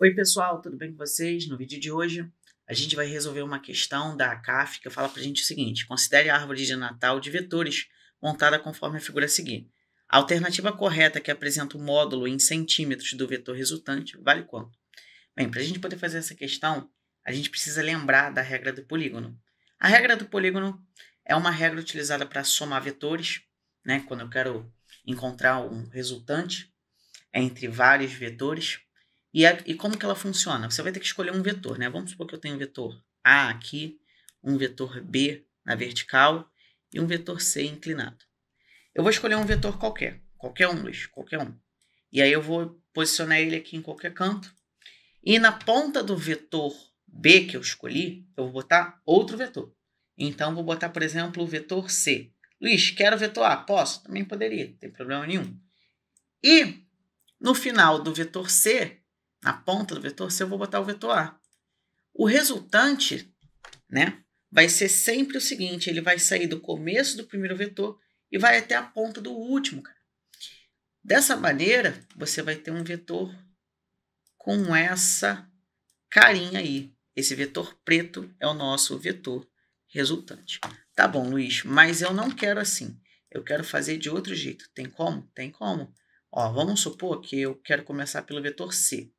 Oi, pessoal, tudo bem com vocês? No vídeo de hoje, a gente vai resolver uma questão da CaF que fala para a gente o seguinte: considere a árvore de Natal de vetores montada conforme a figura a seguir. A alternativa correta que apresenta o módulo em centímetros do vetor resultante vale quanto? Bem, para a gente poder fazer essa questão, a gente precisa lembrar da regra do polígono. A regra do polígono é uma regra utilizada para somar vetores, né? Quando eu quero encontrar um resultante entre vários vetores. E, a, e como que ela funciona? Você vai ter que escolher um vetor, né? Vamos supor que eu tenho um vetor A aqui, um vetor B na vertical e um vetor C inclinado. Eu vou escolher um vetor qualquer, qualquer um, Luiz, qualquer um. E aí eu vou posicionar ele aqui em qualquer canto. E na ponta do vetor B que eu escolhi, eu vou botar outro vetor. Então, vou botar, por exemplo, o vetor C. Luiz, quero o vetor A. Posso? Também poderia, não tem problema nenhum. E no final do vetor C, na ponta do vetor C, eu vou botar o vetor A. O resultante, né, vai ser sempre o seguinte, ele vai sair do começo do primeiro vetor e vai até a ponta do último, cara. Dessa maneira, você vai ter um vetor com essa carinha aí. Esse vetor preto é o nosso vetor resultante. Tá bom, Luiz, mas eu não quero assim. Eu quero fazer de outro jeito. Tem como? Tem como. Ó, vamos supor que eu quero começar pelo vetor C.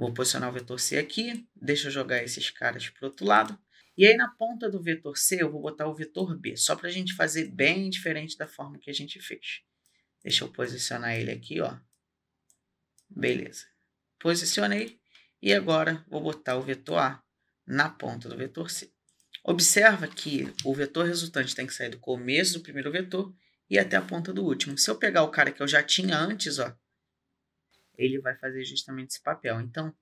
Vou posicionar o vetor C aqui, deixa eu jogar esses caras para o outro lado. E aí na ponta do vetor C eu vou botar o vetor B, só para a gente fazer bem diferente da forma que a gente fez. Deixa eu posicionar ele aqui, ó. Beleza. Posicionei e agora vou botar o vetor A na ponta do vetor C. Observa que o vetor resultante tem que sair do começo do primeiro vetor e até a ponta do último. Se eu pegar o cara que eu já tinha antes, ó, ele vai fazer justamente esse papel. Então,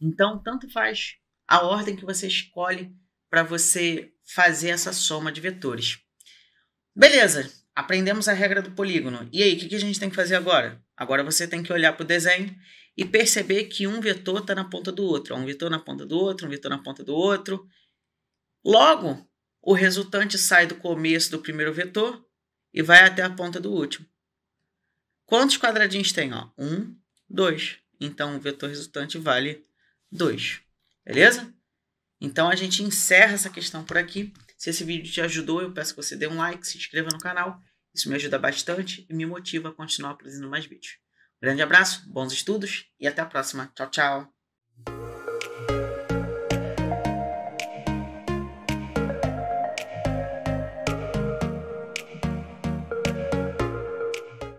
então tanto faz a ordem que você escolhe para você fazer essa soma de vetores. Beleza, aprendemos a regra do polígono. E aí, o que, que, a gente tem que fazer agora? Agora você tem que olhar para o desenho e perceber que um vetor está na ponta do outro, um vetor na ponta do outro, um vetor na ponta do outro. Logo, o resultante sai do começo do primeiro vetor e vai até a ponta do último. Quantos quadradinhos tem? Ó? Um, 2. Então, o vetor resultante vale 2. Beleza? Então, a gente encerra essa questão por aqui. Se esse vídeo te ajudou, eu peço que você dê um like, se inscreva no canal. Isso me ajuda bastante e me motiva a continuar produzindo mais vídeos. Grande abraço, bons estudos e até a próxima. Tchau, tchau!